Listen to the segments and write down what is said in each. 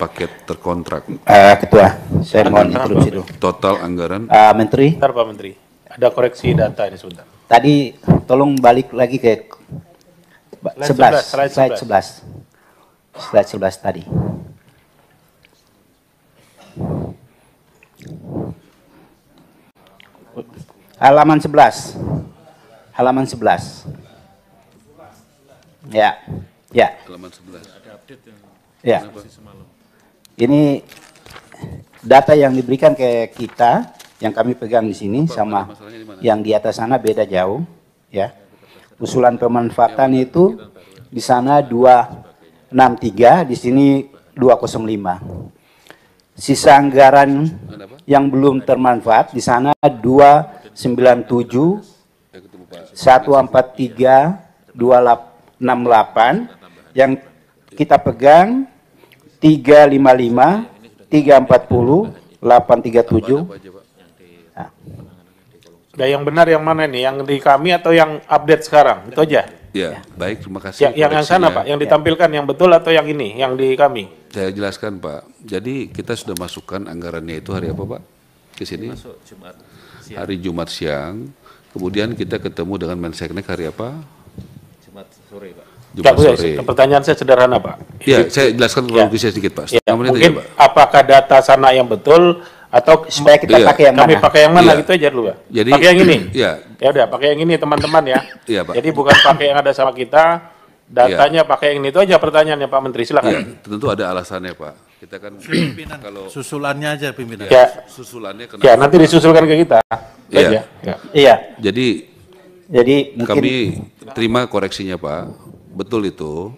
paket terkontrak? Uh, Ketua, saya mohon interupsi dulu. Total anggaran? Uh, Menteri. Bentar Pak Menteri, ada koreksi data ini sebentar. Tadi tolong balik lagi ke slide 11, 11 slide, slide 11. Slide 11 tadi. Halaman 11. Halaman 11. Ya. Ya. Halaman 11. Ada update yang ya. semalam. Ini data yang diberikan ke kita yang kami pegang di sini Pak, sama yang di atas sana beda jauh ya. Usulan pemanfaatan itu di sana 263, di sini 205. Sisa anggaran yang belum termanfaat di sana 297 143 268 yang kita pegang 355, 340, 837. Nah. Nah, yang benar yang mana nih? Yang di kami atau yang update sekarang? Itu aja. Ya, baik terima kasih. Ya, yang yang sana Pak, yang ya. ditampilkan ya. yang betul atau yang ini, yang di kami? Saya jelaskan Pak. Jadi kita sudah masukkan anggarannya itu hari apa Pak? Ke sini? Hari Jumat siang. Kemudian kita ketemu dengan Menseknek hari apa? Jumat sore Pak. Jumat Tidak, sore. Saya, pertanyaan saya sederhana Pak. Iya, saya jelaskan kronologisnya ya. sedikit Pak. Ya, mungkin aja, Pak. apakah data sana yang betul atau supaya kita ya. pakai yang kami pakai yang mana ya. gitu aja dulu Pak. Jadi pakai yang ini. Iya. Ya udah pakai yang ini teman-teman ya. Iya, Pak. Jadi bukan pakai yang ada sama kita, datanya ya. pakai yang ini itu aja pertanyaannya Pak Menteri silakan. Ya, tentu ada alasannya Pak. Kita kan pimpinan kalau susulannya aja pimpinan. Ya. Susulannya kenapa? Ya, nanti disusulkan ke kita. Iya. Ya. Ya. Iya. Ya. Jadi jadi mungkin... kami terima koreksinya Pak betul itu.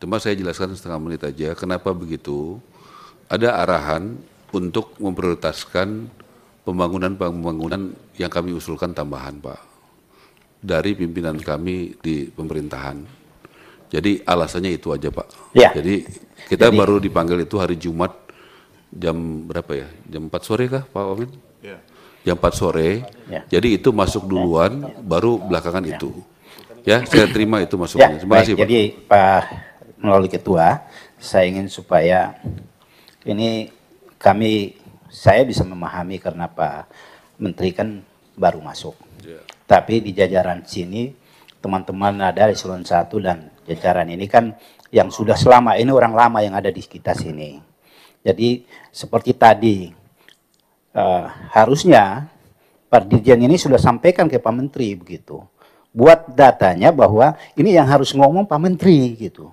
Cuma saya jelaskan setengah menit aja kenapa begitu. Ada arahan untuk memprioritaskan pembangunan-pembangunan yang kami usulkan tambahan, Pak. Dari pimpinan kami di pemerintahan. Jadi alasannya itu aja, Pak. Ya. Jadi kita Jadi, baru dipanggil itu hari Jumat jam berapa ya? Jam 4 sore kah, Pak Omin? Ya. Jam 4 sore. Ya. Jadi itu masuk duluan, baru belakangan ya. itu. Ya, saya terima itu masukannya. Ya, terima kasih, Pak. Jadi, Pak melalui ketua, saya ingin supaya ini kami saya bisa memahami karena Pak Menteri kan baru masuk. Yeah. Tapi di jajaran sini teman-teman ada di Selon Satu dan jajaran ini kan yang sudah selama ini orang lama yang ada di kita sini. Jadi seperti tadi uh, harusnya Pak Dirjen ini sudah sampaikan ke Pak Menteri begitu buat datanya bahwa ini yang harus ngomong Pak Menteri gitu.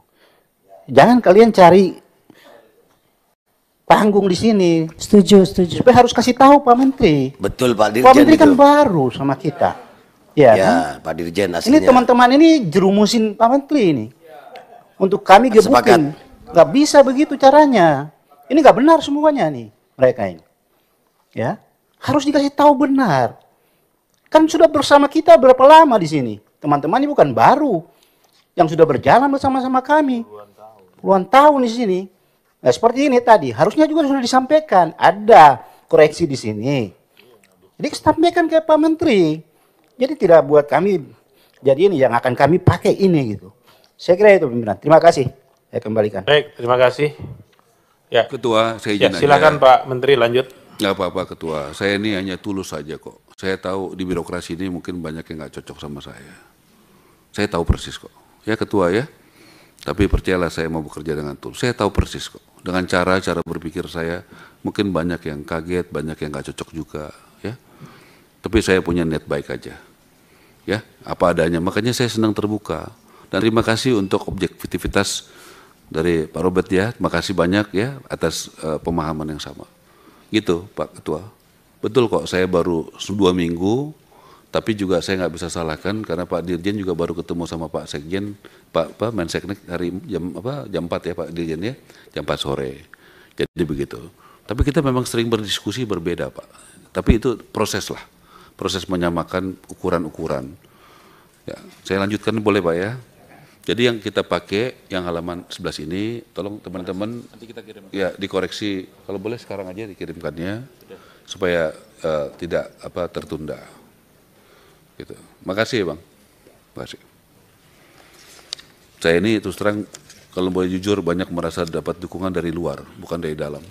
Jangan kalian cari panggung di sini. Setuju, setuju. Supaya harus kasih tahu Pak Menteri. Betul Pak Dirjen. Pak Menteri kan itu. kan baru sama kita. Ya, ya kan? Pak Dirjen aslinya. Ini teman-teman ini jerumusin Pak Menteri ini. Untuk kami gebukin. Gak bisa begitu caranya. Ini gak benar semuanya nih mereka ini. Ya, harus dikasih tahu benar. Kan sudah bersama kita berapa lama di sini? Teman-teman ini bukan baru. Yang sudah berjalan bersama-sama kami. Puluhan tahun. di sini. Nah, seperti ini tadi. Harusnya juga sudah disampaikan. Ada koreksi di sini. Jadi sampaikan ke Pak Menteri. Jadi tidak buat kami jadi ini yang akan kami pakai ini gitu. Saya kira itu pimpinan. Terima kasih. Saya kembalikan. Baik, terima kasih. Ya. Ketua, saya ya, izin ya, silakan aja. Pak Menteri lanjut. Enggak apa-apa Ketua, saya ini hanya tulus saja kok. Saya tahu di birokrasi ini mungkin banyak yang nggak cocok sama saya. Saya tahu persis kok. Ya ketua ya. Tapi percayalah saya mau bekerja dengan tulus. Saya tahu persis kok. Dengan cara cara berpikir saya mungkin banyak yang kaget, banyak yang nggak cocok juga. Ya. Tapi saya punya niat baik aja. Ya, apa adanya. Makanya saya senang terbuka. Dan terima kasih untuk objektivitas dari Pak Robert ya. Terima kasih banyak ya atas uh, pemahaman yang sama. Gitu Pak Ketua. Betul kok, saya baru dua minggu, tapi juga saya nggak bisa salahkan karena Pak Dirjen juga baru ketemu sama Pak Sekjen, Pak Pak Menseknek hari jam apa jam 4 ya Pak Dirjen ya, jam 4 sore. Jadi begitu. Tapi kita memang sering berdiskusi berbeda Pak. Tapi itu proses lah, proses menyamakan ukuran-ukuran. Ya, saya lanjutkan boleh Pak ya. Jadi yang kita pakai yang halaman 11 ini, tolong teman-teman ya dikoreksi kalau boleh sekarang aja dikirimkannya supaya uh, tidak apa tertunda. Gitu. Makasih ya, bang. Makasih. Saya ini terus terang kalau boleh jujur banyak merasa dapat dukungan dari luar, bukan dari dalam.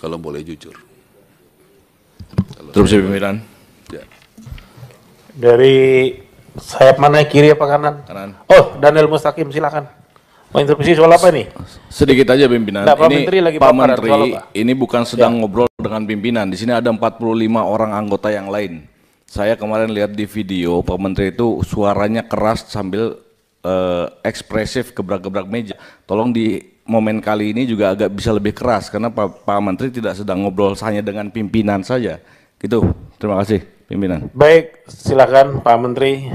Kalau boleh jujur. Terus pimpinan. Ya. Dari sayap mana kiri apa kanan? Kanan. Oh, Daniel Mustaqim silakan. Mau intervensi soal apa nih? Sedikit aja pimpinan. Nah, Pak ini Menteri lagi Pak Menteri ini bukan ya. sedang ya. ngobrol dengan pimpinan. Di sini ada 45 orang anggota yang lain. Saya kemarin lihat di video Pak Menteri itu suaranya keras sambil uh, ekspresif gebrak-gebrak meja. Tolong di momen kali ini juga agak bisa lebih keras karena Pak, Pak Menteri tidak sedang ngobrol hanya dengan pimpinan saja. Gitu. Terima kasih pimpinan. Baik, silakan Pak Menteri.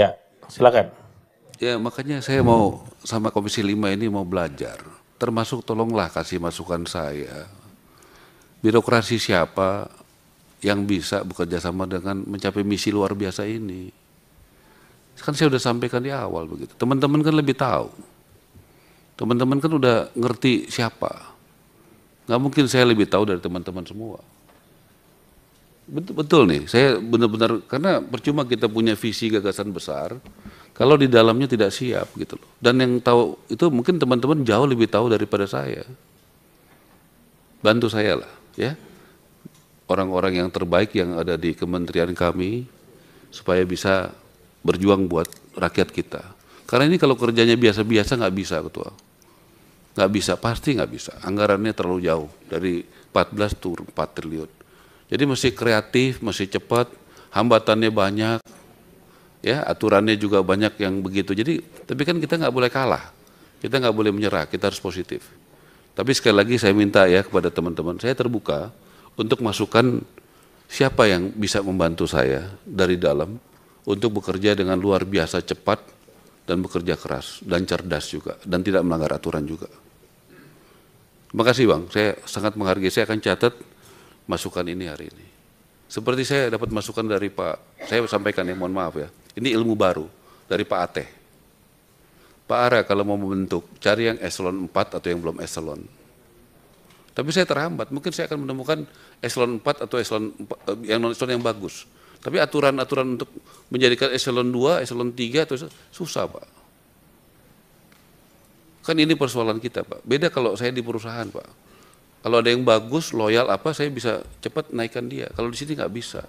Ya, silakan. Ya makanya saya mau sama Komisi 5 ini mau belajar. Termasuk tolonglah kasih masukan saya. Birokrasi siapa yang bisa bekerja sama dengan mencapai misi luar biasa ini? Kan saya sudah sampaikan di awal begitu. Teman-teman kan lebih tahu. Teman-teman kan udah ngerti siapa. Nggak mungkin saya lebih tahu dari teman-teman semua. Betul, betul nih, saya benar-benar karena percuma kita punya visi gagasan besar, kalau di dalamnya tidak siap gitu loh. Dan yang tahu itu mungkin teman-teman jauh lebih tahu daripada saya. Bantu saya lah, ya. Orang-orang yang terbaik yang ada di kementerian kami supaya bisa berjuang buat rakyat kita. Karena ini kalau kerjanya biasa-biasa nggak bisa ketua, nggak bisa pasti nggak bisa. Anggarannya terlalu jauh dari 14 turun 4 triliun. Jadi mesti kreatif, mesti cepat, hambatannya banyak, ya aturannya juga banyak yang begitu. Jadi tapi kan kita nggak boleh kalah, kita nggak boleh menyerah, kita harus positif. Tapi sekali lagi saya minta ya kepada teman-teman, saya terbuka untuk masukan siapa yang bisa membantu saya dari dalam untuk bekerja dengan luar biasa cepat dan bekerja keras dan cerdas juga dan tidak melanggar aturan juga. Terima kasih Bang, saya sangat menghargai, saya akan catat masukan ini hari ini. Seperti saya dapat masukan dari Pak, saya sampaikan ya, mohon maaf ya. Ini ilmu baru dari Pak Ateh. Pak Ara kalau mau membentuk, cari yang eselon 4 atau yang belum eselon. Tapi saya terhambat, mungkin saya akan menemukan eselon 4 atau eselon 4, eh, yang non eselon yang bagus. Tapi aturan-aturan untuk menjadikan eselon 2, eselon 3 atau susah, Pak. Kan ini persoalan kita, Pak. Beda kalau saya di perusahaan, Pak kalau ada yang bagus, loyal apa, saya bisa cepat naikkan dia. Kalau di sini nggak bisa.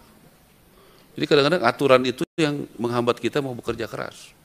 Jadi kadang-kadang aturan itu yang menghambat kita mau bekerja keras.